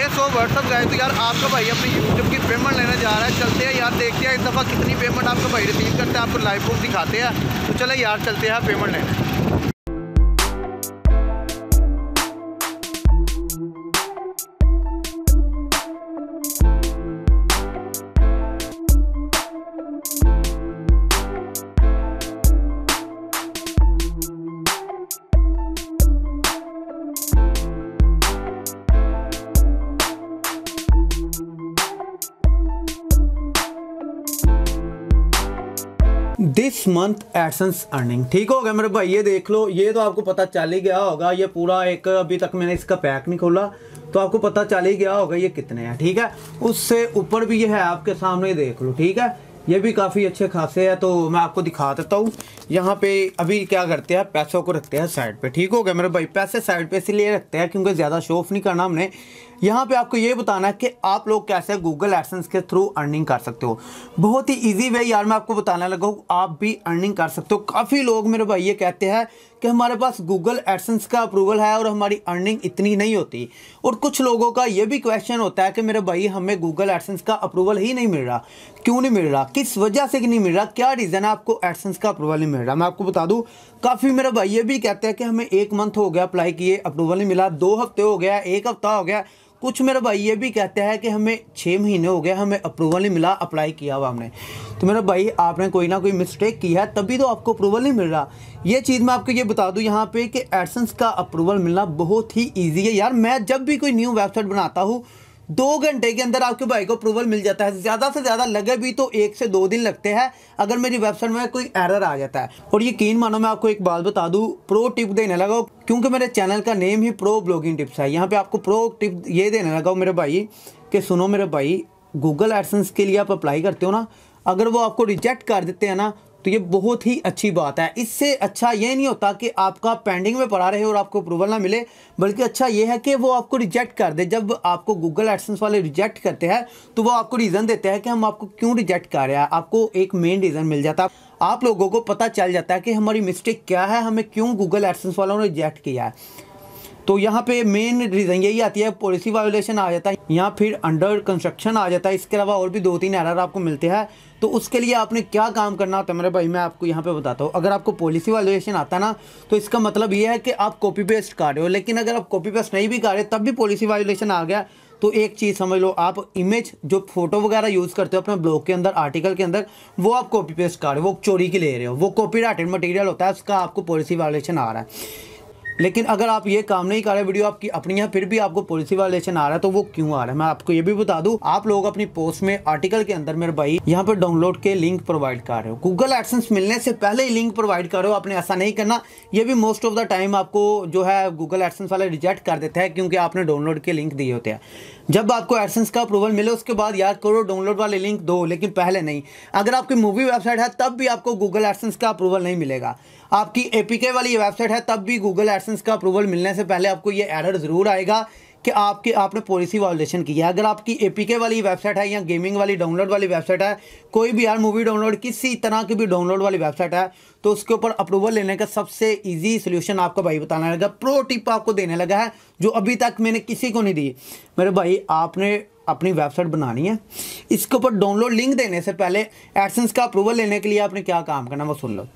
है so what's up गए तो यार आपका भाई अपने यूट्यूब की पेमेंट लेने जा रहा है चलते हैं यार देखते हैं इस दफ़ा कितनी पेमेंट आपका भाई रिसीव करते हैं आपको लाइव प्रूफ दिखाते हैं तो चले यार चलते हैं पेमेंट लेने दिस मंथ एडसेंस अर्निंग ठीक हो गया मेरे भाई ये देख लो ये तो आपको पता चल ही गया होगा ये पूरा एक अभी तक मैंने इसका पैक नहीं खोला तो आपको पता चल ही गया होगा ये कितने हैं ठीक है उससे ऊपर भी ये है आपके सामने देख लो ठीक है ये भी काफ़ी अच्छे खासे है तो मैं आपको दिखा देता हूँ यहाँ पे अभी क्या करते हैं पैसों को रखते हैं साइड पे ठीक हो गया मेरे भाई पैसे साइड पे इसलिए रखते हैं क्योंकि ज़्यादा शो ऑफ नहीं करना हमने यहाँ पे आपको ये बताना है कि आप लोग कैसे गूगल एडसेंस के थ्रू अर्निंग कर सकते हो बहुत ही ईजी वे यार मैं आपको बताने लगा हूँ आप भी अर्निंग कर सकते हो काफ़ी लोग मेरे भाई ये कहते हैं कि हमारे पास गूगल एडसेंस का अप्रूवल है और हमारी अर्निंग इतनी नहीं होती और कुछ लोगों का ये भी क्वेश्चन होता है कि मेरे भाई हमें गूगल एडसेंस का अप्रूवल ही नहीं मिल रहा क्यों नहीं मिल रहा किस वजह से नहीं मिल रहा क्या रीज़न है आपको एडसेंस का अप्रूवल नहीं मिल रहा मैं आपको बता दूँ काफ़ी मेरे भाई ये भी कहते हैं कि हमें एक मंथ हो गया अप्लाई किए अप्रूवल नहीं मिला दो हफ्ते हो गया एक हफ्ता हो गया कुछ मेरे भाई ये भी कहते हैं कि हमें छः महीने हो गए हमें अप्रूवल नहीं मिला अप्लाई किया हुआ हमने तो मेरे भाई आपने कोई ना कोई मिस्टेक की है तभी तो आपको अप्रूवल नहीं मिल रहा ये चीज़ मैं आपको ये बता दूँ यहाँ पे कि एडसन्स का अप्रूवल मिलना बहुत ही ईजी है यार मैं जब भी कोई न्यू वेबसाइट बनाता हूँ दो घंटे के अंदर आपके भाई को अप्रूवल मिल जाता है ज़्यादा से ज़्यादा लगे भी तो एक से दो दिन लगते हैं अगर मेरी वेबसाइट में कोई एरर आ जाता है और यकीन मानो मैं आपको एक बात बता दूँ प्रो टिप देने लगाओ क्योंकि मेरे चैनल का नेम ही प्रो ब्लॉगिंग टिप्स है यहाँ पर आपको प्रो टिप ये देने लगाओ मेरे भाई कि सुनो मेरे भाई गूगल एडसेंस के लिए आप अप्लाई करते हो ना अगर वो आपको रिजेक्ट कर देते हैं ना तो ये बहुत ही अच्छी बात है इससे अच्छा ये नहीं होता कि आपका पेंडिंग में पड़ा रहे और आपको अप्रूवल ना मिले बल्कि अच्छा ये है कि वो आपको रिजेक्ट कर दे जब आपको गूगल एडसेंस वाले रिजेक्ट करते हैं तो वो आपको रीज़न देते हैं कि हम आपको क्यों रिजेक्ट कर रहे हैं आपको एक मेन रीज़न मिल जाता है आप लोगों को पता चल जाता है कि हमारी मिस्टेक क्या है हमें क्यों गूगल एडसेंस वालों ने रिजेक्ट किया है तो यहाँ पे मेन रीज़न यही आती है पॉलिसी वायोलेशन आ जाता है या फिर अंडर कंस्ट्रक्शन आ जाता है इसके अलावा और भी दो तीन एरर आपको मिलते हैं तो उसके लिए आपने क्या काम करना होता है मेरे भाई मैं आपको यहाँ पे बताता हूँ अगर आपको पॉलिसी वायोलेशन आता है ना तो इसका मतलब ये है कि आप कॉपी पेस्ट कर रहे हो लेकिन अगर आप कॉपी पेस्ट नहीं भी कर रहे तब भी पॉलिसी वायोलेशन आ गया तो एक चीज़ समझ लो आप इमेज जो फोटो वगैरह यूज़ करते हो अपने ब्लॉग के अंदर आर्टिकल के अंदर वो आप कॉपी पेस्ट कर रहे हो वो चोरी की ले रहे हो वो कॉपी मटेरियल होता है उसका आपको पॉलिसी वायोलेशन आ रहा है लेकिन अगर आप ये काम नहीं कर रहे वीडियो आपकी अपनी है फिर भी आपको पॉलिसी वायलेशन आ रहा है तो वो क्यों आ रहा है मैं आपको ये भी बता दूं आप लोग अपनी पोस्ट में आर्टिकल के अंदर मेरे भाई यहाँ पर डाउनलोड के लिंक प्रोवाइड कर रहे हो गूगल एडसेंस मिलने से पहले ही लिंक प्रोवाइड कर रहे हो आपने ऐसा नहीं करना ये भी मोस्ट ऑफ द टाइम आपको जो है गूगल एडसेंस वाले रिजेक्ट कर देते हैं क्योंकि आपने डाउनलोड के लिंक दिए होते हैं जब आपको एडसेंस का अप्रूवल मिले उसके बाद याद करो डाउनलोड वाले लिंक दो लेकिन पहले नहीं अगर आपकी मूवी वेबसाइट है तब भी आपको गूगल एडसेंस का अप्रूवल नहीं मिलेगा आपकी एपीके वाली वेबसाइट है तब भी गूगल एडसेंस का अप्रूवल मिलने से पहले आपको ये एडर ज़रूर आएगा कि आपके आपने पॉलिसी वायोलेशन की है अगर आपकी एपीके वाली वेबसाइट है या गेमिंग वाली डाउनलोड वाली वेबसाइट है कोई भी यार मूवी डाउनलोड किसी तरह की भी डाउनलोड वाली वेबसाइट है तो उसके ऊपर अप्रूवल लेने का सबसे ईजी सोल्यूशन आपका भाई बताने लगा प्रो टिप आपको देने लगा है जो अभी तक मैंने किसी को नहीं दी मेरे भाई आपने अपनी वेबसाइट बनानी है इसके ऊपर डाउनलोड लिंक देने से पहले एडसेंस का अप्रूवल लेने के लिए आपने क्या काम करना वो सुन लो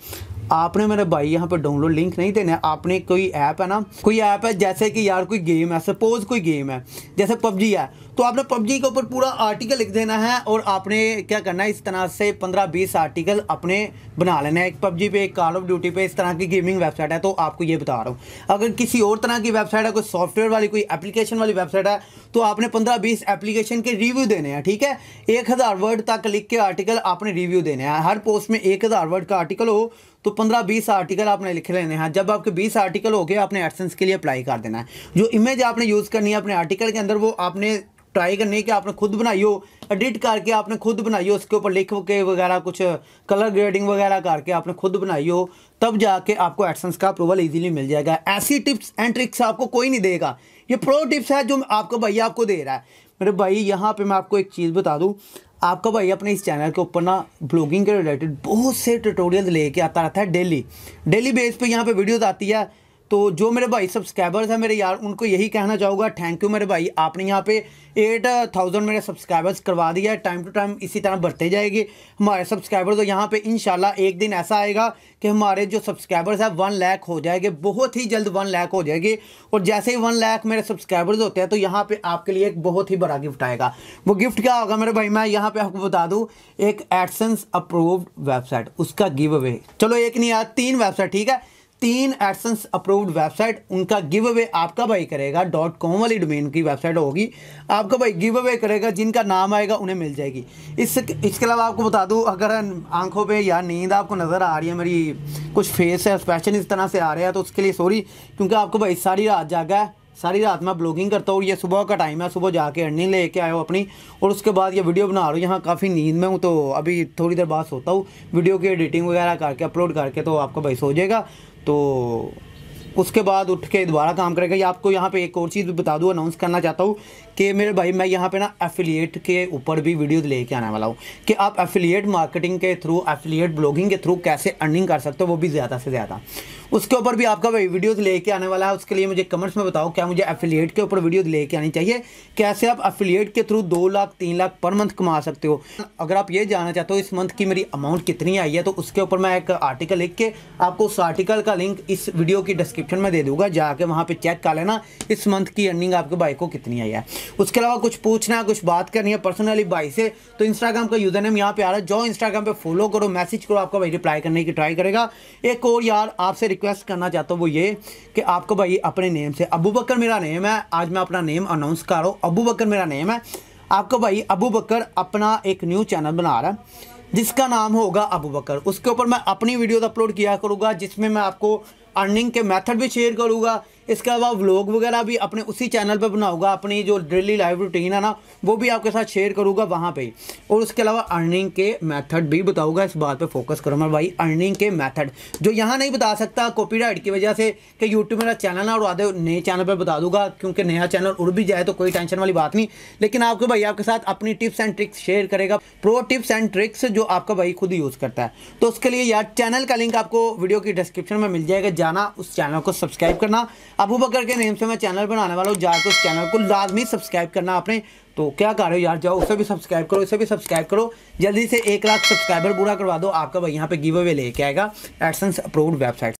आपने मेरे भाई यहाँ पर डाउनलोड लिंक नहीं देना आपने कोई ऐप है ना कोई ऐप है जैसे कि यार कोई गेम है सपोज कोई गेम है जैसे पबजी है तो आपने पबजी के ऊपर पूरा आर्टिकल लिख देना है और आपने क्या करना है इस तरह से 15-20 आर्टिकल अपने बना लेना है एक पबजी पे एक कॉल ऑफ ड्यूटी पे इस तरह की गेमिंग वेबसाइट है तो आपको ये बता रहा हूँ अगर किसी और तरह की वेबसाइट है कोई सॉफ्टवेयर वाली कोई एप्लीकेशन वाली वेबसाइट है तो आपने पंद्रह बीस एप्लीकेशन के रिव्यू देने हैं ठीक है एक वर्ड तक लिख के आर्टिकल आपने रिव्यू देने हैं हर पोस्ट में एक वर्ड का आर्टिकल हो तो पंद्रह बीस आर्टिकल आपने लिख लेने हैं जब आपके बीस आर्टिकल हो गए आपने एडसेंस के लिए अप्लाई कर देना है जो इमेज आपने यूज़ करनी है अपने आर्टिकल के अंदर वो आपने ट्राई करनी है कि आपने खुद बनाई हो एडिट करके आपने खुद बनाई हो उसके ऊपर लिख के वगैरह कुछ कलर ग्रेडिंग वगैरह करके आपने खुद बनाई हो तब जाके आपको एडसेंस का अप्रूवल ईजिली मिल जाएगा ऐसी टिप्स एंड ट्रिक्स आपको कोई नहीं देगा ये प्रो टिप्स है जो आपका भैया आपको दे रहा है मेरे भाई यहाँ पे मैं आपको एक चीज़ बता दूँ आपका भाई अपने इस चैनल के ऊपर ना ब्लॉगिंग के रिलेटेड बहुत से ट्यूटोरियल लेके आता रहता है डेली डेली बेस पे यहाँ पे वीडियोस आती है तो जो मेरे भाई सब्सक्राइबर्स हैं मेरे यार उनको यही कहना चाहूँगा थैंक यू मेरे भाई आपने यहाँ पे एट थाउजेंड मेरे सब्सक्राइबर्स करवा दिया है टाइम टू टाइम इसी तरह बढ़ते जाएंगे हमारे सब्सक्राइबर तो यहाँ पे इन एक दिन ऐसा आएगा कि हमारे जो सब्सक्राइबर्स हैं वन लैक हो जाएंगे बहुत ही जल्द वन लैक हो जाएंगे और जैसे ही वन लैक मेरे सब्सक्राइबर्स होते हैं तो यहाँ पर आपके लिए एक बहुत ही बड़ा गिफ्ट आएगा वो गिफ्ट क्या होगा मेरे भाई मैं यहाँ पर आपको बता दूँ एक एडसन्स अप्रूव्ड वेबसाइट उसका गिव अवे चलो एक नहीं यार तीन वेबसाइट ठीक है तीन एडसन अप्रूव्ड वेबसाइट उनका गिव अवे आपका भाई करेगा डॉट कॉम वाली डोमेन की वेबसाइट होगी आपका भाई गिव अवे करेगा जिनका नाम आएगा उन्हें मिल जाएगी इस इसके अलावा आपको बता दूँ अगर आंखों पे या नींद आपको नज़र आ रही है मेरी कुछ फेस है एक्सप्रेशन इस तरह से आ रहा है तो उसके लिए सॉरी क्योंकि आपको भाई सारी रात जागा है सारी रात मैं ब्लॉगिंग करता हूँ ये सुबह का टाइम है सुबह जाके अर्निंग लेके आया हूँ अपनी और उसके बाद ये वीडियो बना रहा हूँ यहाँ काफ़ी नींद में हूँ तो अभी थोड़ी देर बाद सोता हूँ वीडियो की एडिटिंग वगैरह करके अपलोड करके तो आपका भाई सो जाएगा と उसके बाद उठ के दोबारा काम करेगा या आपको यहाँ पे एक और चीज़ भी बता दूँ अनाउंस करना चाहता हूँ कि मेरे भाई मैं यहाँ पे ना एफिलिएट के ऊपर भी वीडियोज़ लेके आने वाला हूँ कि आप एफिलिएट मार्केटिंग के थ्रू एफिलिएट ब्लॉगिंग के थ्रू कैसे अर्निंग कर सकते हो वो भी ज़्यादा से ज़्यादा उसके ऊपर भी आपका वीडियोज़ लेके आने वाला है उसके लिए मुझे कमेंट्स में बताओ क्या मुझे एफिलिएट के ऊपर वीडियोज़ लेके आनी चाहिए कैसे आप एफिलिएट के थ्रू दो लाख तीन लाख पर मंथ कमा सकते हो अगर आप ये जानना चाहते हो इस मंथ की मेरी अमाउंट कितनी आई है तो उसके ऊपर मैं एक आर्टिकल लिख के आपको उस आर्टिकल का लिंक इस वीडियो की डिस्क्रिप्शन डिस्क्रिप्शन में दे दूंगा जाके वहाँ पे चेक कर लेना इस मंथ की अर्निंग आपके भाई को कितनी आई है उसके अलावा कुछ पूछना है कुछ बात करनी है पर्सनली भाई से तो इंस्टाग्राम का यूजर नेम यहाँ पे आ रहा है जो इंस्टाग्राम पे फॉलो करो मैसेज करो आपका भाई रिप्लाई करने की ट्राई करेगा एक और यार आपसे रिक्वेस्ट करना चाहता हूँ वो ये कि आपको भाई अपने नेम से अबू बकर मेरा नेम है आज मैं अपना नेम अनाउंस कर रहा हूँ अबू बकर मेरा नेम है आपको भाई अबू बकर अपना एक न्यू चैनल बना रहा है जिसका नाम होगा अबू बकर उसके ऊपर मैं अपनी वीडियोज अपलोड किया करूँगा जिसमें मैं आपको अर्निंग के मेथड भी शेयर करूँगा इसके अलावा व्लॉग वगैरह भी अपने उसी चैनल पर बनाऊंगा अपनी जो डेली लाइफ रूटीन है ना वो भी आपके साथ शेयर करूँगा वहाँ पे और उसके अलावा अर्निंग के मैथड भी बताऊंगा इस बात पर फोकस करूँगा भाई अर्निंग के मैथड जो यहाँ नहीं बता सकता कॉपीराइट की वजह से कि यूट्यूब मेरा चैनल है और आधे नए चैनल पर बता दूंगा क्योंकि नया चैनल उड़ भी जाए तो कोई टेंशन वाली बात नहीं लेकिन आपके भाई आपके साथ अपनी टिप्स एंड ट्रिक्स शेयर करेगा प्रो टिप्स एंड ट्रिक्स जो आपका भाई खुद यूज़ करता है तो उसके लिए यार चैनल का लिंक आपको वीडियो की डिस्क्रिप्शन में मिल जाएगा जाना उस चैनल को सब्सक्राइब करना अबू बकर के नेम से मैं चैनल बनाने वाला हूँ जाकर उस चैनल को लाजमी सब्सक्राइब करना आपने तो क्या कर रहे हो यार जाओ उसे भी सब्सक्राइब करो इसे भी सब्सक्राइब करो जल्दी से एक लाख सब्सक्राइबर पूरा करवा दो आपका भाई यहाँ पे गिव अवे लेके आएगा एडसेंस अप्रूव्ड वेबसाइट